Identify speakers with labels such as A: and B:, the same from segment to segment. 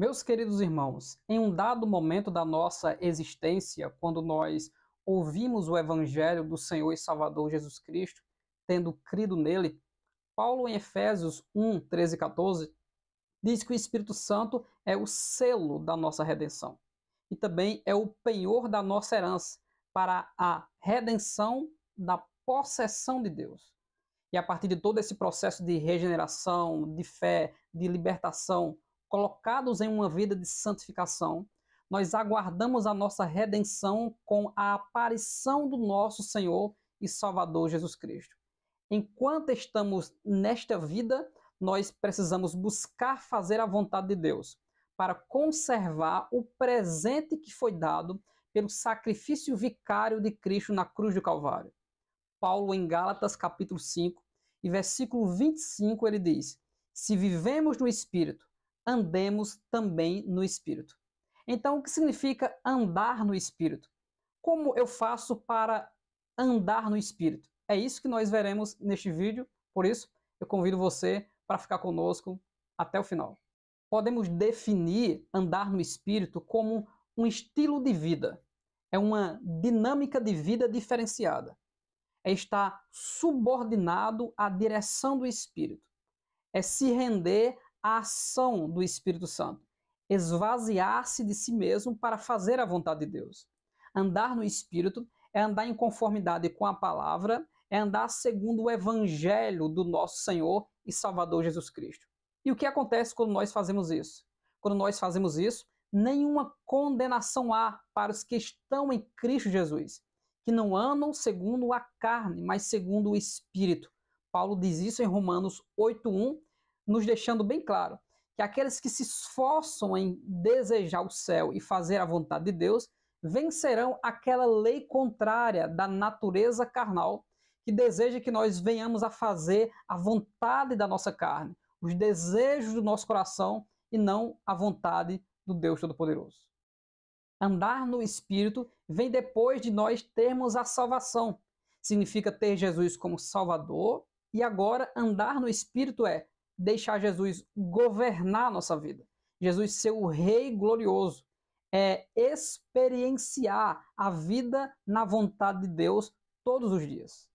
A: Meus queridos irmãos, em um dado momento da nossa existência, quando nós ouvimos o Evangelho do Senhor e Salvador Jesus Cristo, tendo crido nele, Paulo em Efésios 1, 13 e 14, diz que o Espírito Santo é o selo da nossa redenção e também é o penhor da nossa herança para a redenção da possessão de Deus. E a partir de todo esse processo de regeneração, de fé, de libertação, colocados em uma vida de santificação, nós aguardamos a nossa redenção com a aparição do nosso Senhor e Salvador Jesus Cristo. Enquanto estamos nesta vida, nós precisamos buscar fazer a vontade de Deus para conservar o presente que foi dado pelo sacrifício vicário de Cristo na cruz do Calvário. Paulo, em Gálatas, capítulo 5, e versículo 25, ele diz: Se vivemos no Espírito, andemos também no Espírito. Então, o que significa andar no Espírito? Como eu faço para andar no Espírito? É isso que nós veremos neste vídeo, por isso eu convido você para ficar conosco até o final. Podemos definir andar no Espírito como um estilo de vida, é uma dinâmica de vida diferenciada. É estar subordinado à direção do Espírito. É se render a ação do Espírito Santo, esvaziar-se de si mesmo para fazer a vontade de Deus. Andar no Espírito é andar em conformidade com a palavra, é andar segundo o evangelho do nosso Senhor e Salvador Jesus Cristo. E o que acontece quando nós fazemos isso? Quando nós fazemos isso, nenhuma condenação há para os que estão em Cristo Jesus, que não andam segundo a carne, mas segundo o Espírito. Paulo diz isso em Romanos 8:1 nos deixando bem claro que aqueles que se esforçam em desejar o céu e fazer a vontade de Deus vencerão aquela lei contrária da natureza carnal que deseja que nós venhamos a fazer a vontade da nossa carne, os desejos do nosso coração e não a vontade do Deus Todo-Poderoso. Andar no Espírito vem depois de nós termos a salvação. Significa ter Jesus como Salvador, e agora andar no Espírito é deixar Jesus governar a nossa vida. Jesus ser o Rei glorioso. É experienciar a vida na vontade de Deus todos os dias.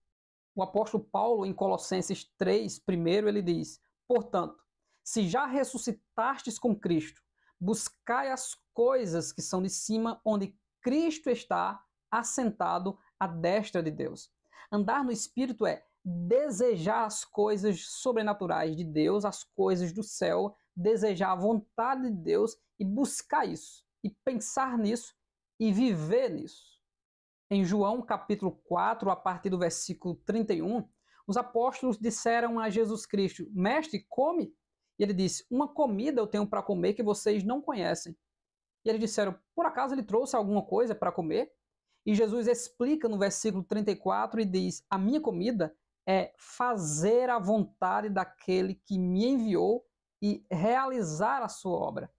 A: O apóstolo Paulo, em Colossenses 3, primeiro, ele diz: Portanto, se já ressuscitastes com Cristo, buscai as coisas que são de cima, onde Cristo está assentado à destra de Deus. Andar no Espírito é desejar as coisas sobrenaturais de Deus, as coisas do céu, desejar a vontade de Deus e buscar isso, e pensar nisso e viver nisso. Em João capítulo 4, a partir do versículo 31, os apóstolos disseram a Jesus Cristo: Mestre, come. E ele disse: Uma comida eu tenho para comer que vocês não conhecem. E eles disseram: Por acaso ele trouxe alguma coisa para comer? E Jesus explica no versículo 34 e diz: A minha comida é fazer a vontade daquele que me enviou e realizar a sua obra.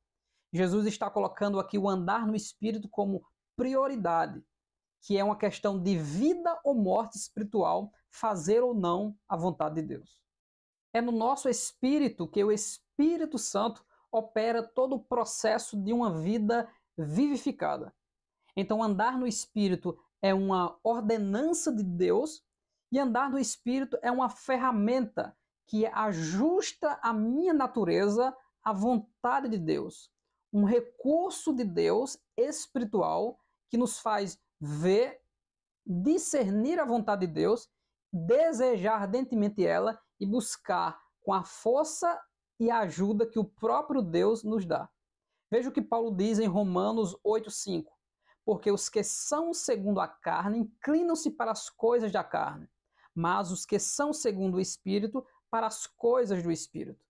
A: Jesus está colocando aqui o andar no espírito como prioridade, que é uma questão de vida ou morte espiritual, fazer ou não a vontade de Deus. É no nosso espírito que o Espírito Santo opera todo o processo de uma vida vivificada. Então, andar no espírito é uma ordenança de Deus e andar no Espírito é uma ferramenta que ajusta a minha natureza à vontade de Deus. Um recurso de Deus espiritual que nos faz ver, discernir a vontade de Deus, desejar ardentemente ela e buscar com a força e a ajuda que o próprio Deus nos dá. Veja o que Paulo diz em Romanos 8,5. Porque os que são segundo a carne inclinam-se para as coisas da carne, mas os que são segundo o Espírito para as coisas do Espírito.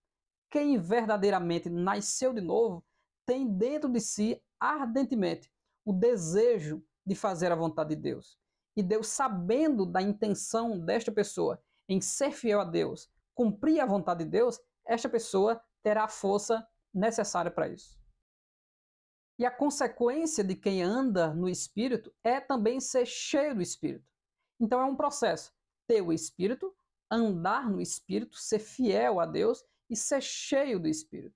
A: Quem verdadeiramente nasceu de novo tem dentro de si ardentemente o desejo de fazer a vontade de Deus. E Deus, sabendo da intenção desta pessoa em ser fiel a Deus, cumprir a vontade de Deus, esta pessoa terá a força necessária para isso. E a consequência de quem anda no Espírito é também ser cheio do Espírito. Então é um processo ter o Espírito, andar no Espírito, ser fiel a Deus e ser cheio do Espírito.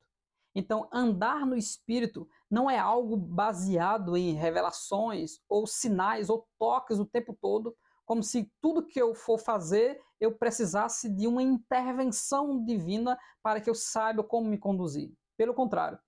A: Então, andar no Espírito não é algo baseado em revelações ou sinais ou toques o tempo todo, como se tudo que eu for fazer eu precisasse de uma intervenção divina para que eu saiba como me conduzir. Pelo contrário,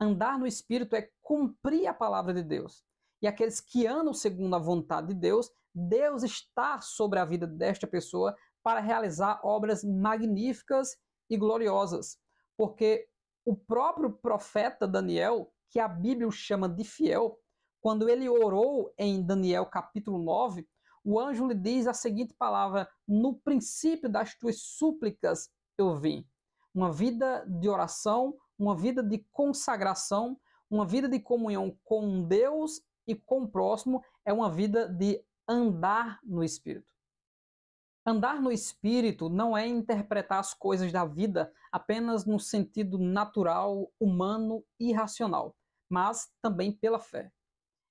A: andar no Espírito é cumprir a palavra de Deus, e aqueles que andam segundo a vontade de Deus, Deus está sobre a vida desta pessoa para realizar obras magníficas e gloriosas. Porque o próprio profeta Daniel, que a Bíblia o chama de fiel, quando ele orou em Daniel capítulo 9, o anjo lhe diz a seguinte palavra: No princípio das tuas súplicas eu vim. Uma vida de oração, uma vida de consagração, uma vida de comunhão com Deus e com o próximo é uma vida de andar no espírito. Andar no espírito não é interpretar as coisas da vida apenas no sentido natural, humano e racional, mas também pela fé.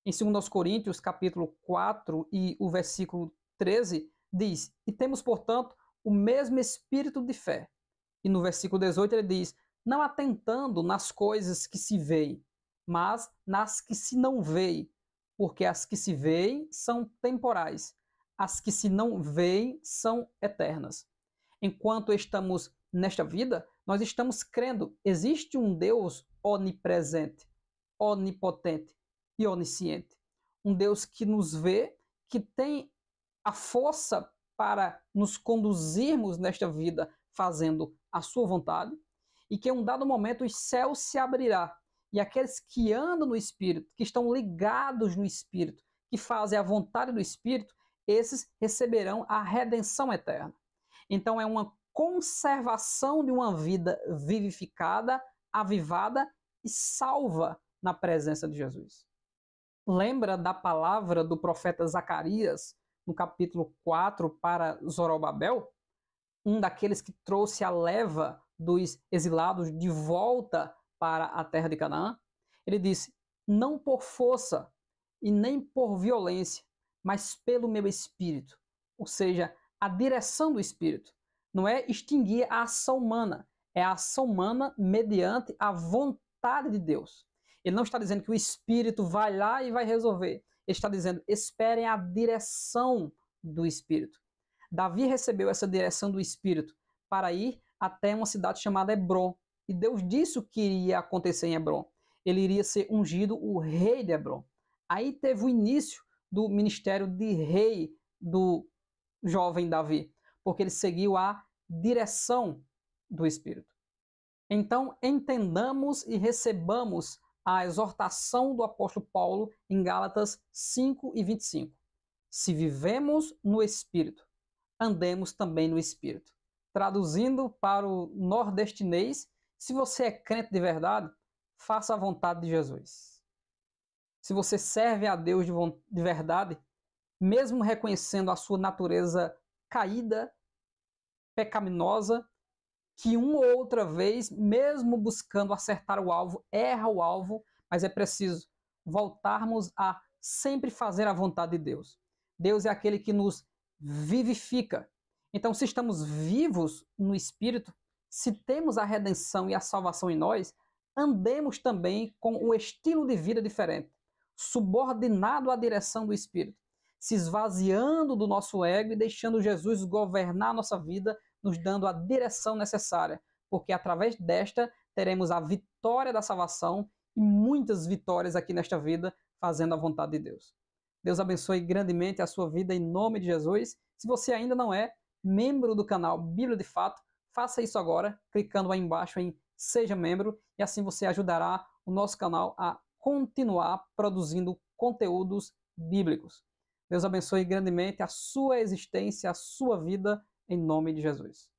A: Em 2 Coríntios, capítulo 4 e o versículo 13, diz: "E temos, portanto, o mesmo espírito de fé". E no versículo 18 ele diz: "Não atentando nas coisas que se veem, mas nas que se não veem, porque as que se veem são temporais, as que se não veem são eternas. Enquanto estamos nesta vida, nós estamos crendo, existe um Deus onipresente, onipotente e onisciente. Um Deus que nos vê, que tem a força para nos conduzirmos nesta vida fazendo a sua vontade, e que em um dado momento os céus se abrirá e aqueles que andam no Espírito, que estão ligados no Espírito, que fazem a vontade do Espírito, esses receberão a redenção eterna. Então é uma conservação de uma vida vivificada, avivada e salva na presença de Jesus. Lembra da palavra do profeta Zacarias, no capítulo 4, para Zorobabel? Um daqueles que trouxe a leva dos exilados de volta para a terra de Canaã? Ele disse: Não por força e nem por violência, mas pelo meu espírito. Ou seja, a direção do espírito. Não é extinguir a ação humana, é a ação humana mediante a vontade de Deus. Ele não está dizendo que o espírito vai lá e vai resolver. Ele está dizendo: esperem a direção do espírito. Davi recebeu essa direção do espírito para ir até uma cidade chamada Hebron, e Deus disse o que iria acontecer em Hebron. Ele iria ser ungido o rei de Hebron. Aí teve o início do ministério de rei do jovem Davi, porque ele seguiu a direção do Espírito. Então, entendamos e recebamos a exortação do apóstolo Paulo em Gálatas 5 e 25. Se vivemos no Espírito, andemos também no Espírito. Traduzindo para o nordestinês, se você é crente de verdade, faça a vontade de Jesus. Se você serve a Deus de, de verdade, mesmo reconhecendo a sua natureza caída, pecaminosa, que uma ou outra vez, mesmo buscando acertar o alvo, erra o alvo, mas é preciso voltarmos a sempre fazer a vontade de Deus. Deus é aquele que nos vivifica. Então, se estamos vivos no espírito, se temos a redenção e a salvação em nós, andemos também com um estilo de vida diferente, subordinado à direção do Espírito, se esvaziando do nosso ego e deixando Jesus governar a nossa vida, nos dando a direção necessária, porque através desta teremos a vitória da salvação e muitas vitórias aqui nesta vida, fazendo a vontade de Deus. Deus abençoe grandemente a sua vida em nome de Jesus. Se você ainda não é membro do canal Bíblia de Fato, Faça isso agora, clicando aí embaixo em Seja Membro, e assim você ajudará o nosso canal a continuar produzindo conteúdos bíblicos. Deus abençoe grandemente a sua existência, a sua vida, em nome de Jesus.